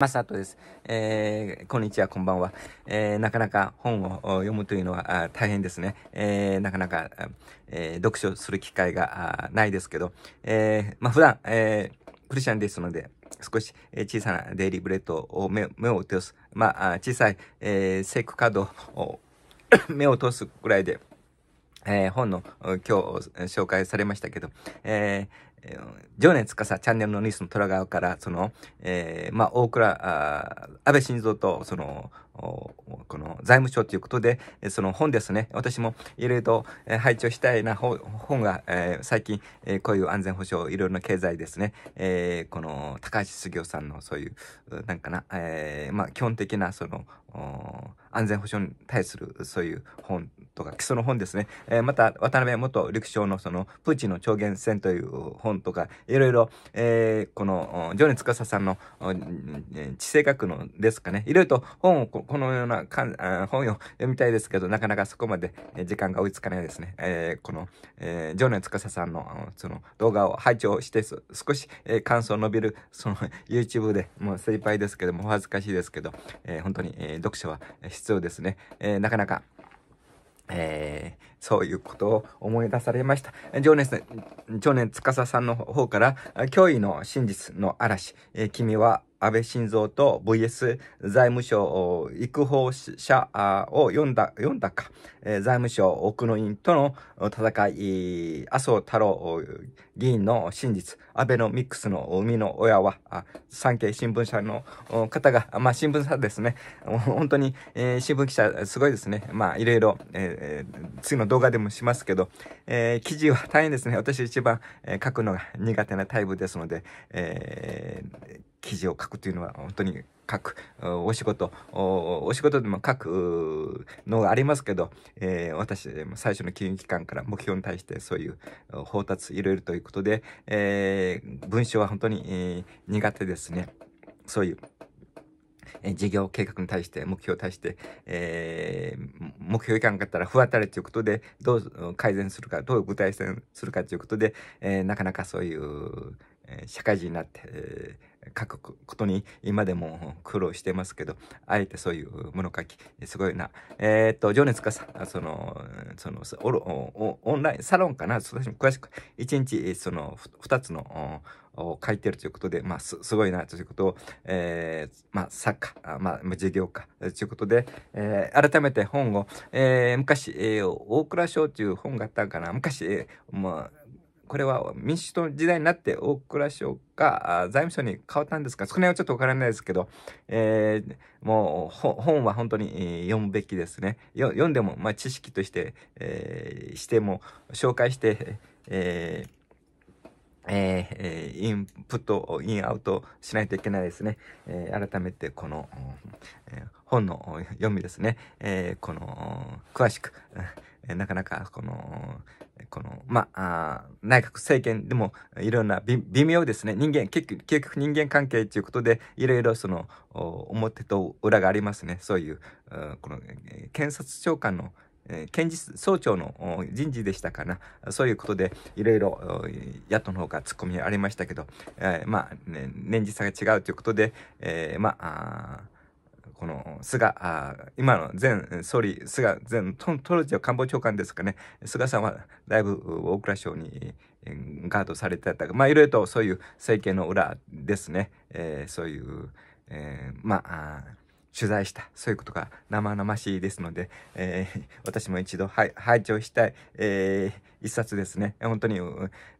マサトです、えー、こんにちは、こんばんは、えー、なかなか本を読むというのは大変ですね。えー、なかなか、え読書する機会がないですけど、えまあ、普段、えクリスチャンですので、少し小さなデイリーブレッドを目を通す、まあ、小さい、えー、セイクカードを目を通すぐらいで、えー、本の今日紹介されましたけど、えー、情かさチャンネルのニュースの虎側からその、えー、まあ大倉安倍晋三とそのこの財務省ということでその本ですね私もいろいろと拝聴したいな本が、えー、最近、えー、こういう安全保障いろいろな経済ですね、えー、この高橋杉雄さんのそういうなんかな、えー、まあ基本的なその安全保障に対するそういう本とか、基礎の本ですね。えー、また、渡辺元陸将のその、プーチンの超限戦という本とか、いろいろ、えー、この、ジョネツさんの、地政学のですかね、いろいろと本をこ、このようなかんあ、本を読みたいですけど、なかなかそこまで時間が追いつかないですね。えー、この、えー、ジョネさんの、その、動画を拝聴して、少し、えー、感想伸びる、その、YouTube でもう精一杯ですけども、お恥ずかしいですけど、えー、本当に、えー、読書は必要ですね。えー、なかなか、えー、そういうことを思い出されました。情熱、情熱司さんの方から、脅威の真実の嵐、えー、君は安倍晋三と VS 財務省育法者を読んだ、読んだか、財務省奥野委員との戦い、麻生太郎議員の真実、安倍のミックスの生みの親は、産経新聞社の方が、まあ新聞社ですね、本当に、新聞記者すごいですね、まあいろいろ、次の動画でもしますけど、記事は大変ですね、私一番、書くのが苦手なタイプですので、えー記事を書くというのは本当に書くお仕事お仕事でも書くのがありますけど、えー、私最初の金融機関から目標に対してそういう包達いろいろということで、えー、文章は本当に、えー、苦手ですねそういう。え事業計画に対して、目標に対して、えー、目標いかんかったら不当たりということで、どう改善するか、どう具体性するかということで、えー、なかなかそういう、えー、社会人になって、え書くことに今でも苦労してますけど、あえてそういう物書き、すごいな。えー、っと、情熱かさ、その、そのオンライン、サロンかな、私も詳しく、一日、その、二つの、を書いてるということで、まあ、す、すごいな、ということを、えー、まあ、作家、まあ、事業家、ということで、えー、改めて本を、えー、昔、えー、大倉省という本があったかな、昔、えー、まあ、これは民主党時代になって大蔵省が財務省に変わったんですが、そこら辺はちょっとわからないですけど、えー、もう本は本当に読むべきですね。読んでも、まあ、知識として、えー、しても紹介して、えーえー、インプット、インアウトしないといけないですね。えー、改めてこの、えー、本の読みですね。えー、この、詳しく、えー、なかなかこの、この、まあ、内閣政権でもいろんな微妙ですね。人間、結局、結局人間関係ということで、いろいろその、表と裏がありますね。そういう、この、検察長官の、検事総長の人事でしたかな。そういうことで、いろいろ野党の方が突っ込みありましたけど、えー、まあ、ね、年次差が違うということで、えー、まあ、この菅、あ今の前総理、菅前トルジオ官房長官ですかね、菅さんはだいぶ大蔵省にガードされてた。まあいろいろとそういう政権の裏ですね、えー、そういう、えー、まあ、取材した、そういうことが生々しいですので、えー、私も一度、はい、拝聴したい、えー、一冊ですね。本当に、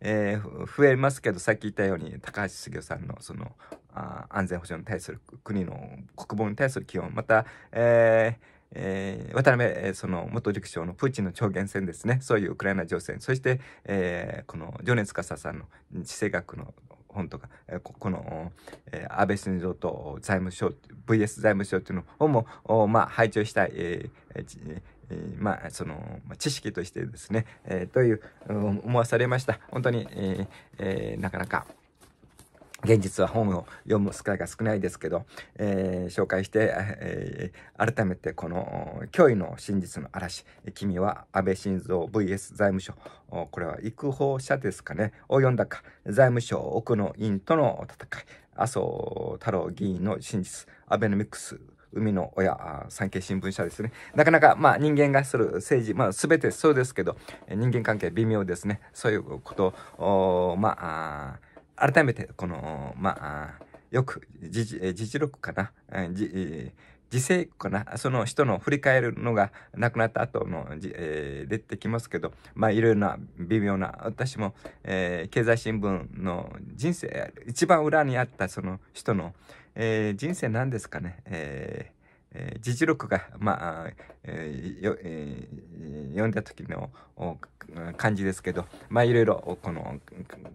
えー、増えますけど、さっき言ったように、高橋杉雄さんの、その、あ安全保障に対する国の国防に対する基本、また、えー、えー、渡辺、えー、その元陸将のプーチンの超限戦ですねそういうウクライナ情勢そして、えー、この情熱司さんの地政学の本とか、この、安倍晋三と財務省、VS 財務省っていうのをも、まあ、拝聴したい、えーえー、まあ、その、知識としてですね、えー、という、思わされました。本当に、えー、なかなか、現実は本を読む機会が少ないですけど、えー、紹介して、えー、改めてこの脅威の真実の嵐君は安倍晋三 VS 財務省これは育法者ですかねを読んだか財務省奥野院との戦い麻生太郎議員の真実アベノミクス海の親、産経新聞社ですね。なかなか、まあ、人間がする政治、まあ、全てそうですけど、人間関係微妙ですね。そういうことを、まあ、改めて、この、まあ、よく、自治力かな、自制かな、その人の振り返るのが亡くなった後の、えー、出てきますけど、まあ、いろいろな微妙な、私も、えー、経済新聞の人生、一番裏にあったその人の、えー、人生なんですかね、えーえ力が、まあえーよえー、読んだ時の感じですけど、まあ、いろいろこの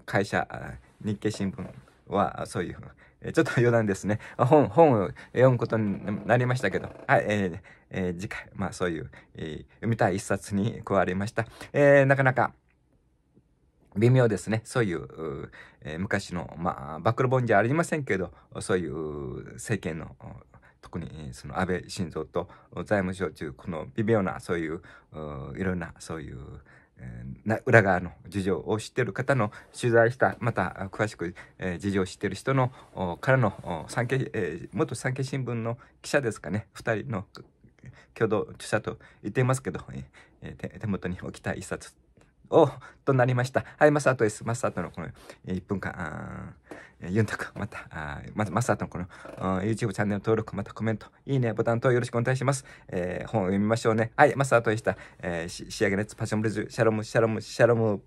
会社日経新聞はそういうちょっと余談ですね。本、本を読むことになりましたけど、はい、えー、えー、次回、まあそういう、えー、読みたい一冊に加わりました。えなかなか、微妙ですね。そういう、え昔の、まあ、暴露本じゃありませんけど、そういう政権の、特にその安倍晋三と財務省中、この微妙な、そういう、いろんな、そういう、裏側の事情を知ってる方の取材したまた詳しく、事情を知ってる人のからの産経、元産経新聞の記者ですかね2人の共同著者と言っていますけど、手元に置きたい一冊をとなりました。はい、マスタートです。マスタートのこの1分間。ユンタク、また、あまずマスターとのこの、うん、YouTube チャンネル登録、またコメント、いいね、ボタンとよろしくお願いします。えー、本を読みましょうね。はい、マスターとでした。えー、仕上げのやつ、パッションブリーズ、シャロム、シャロム、シャロム。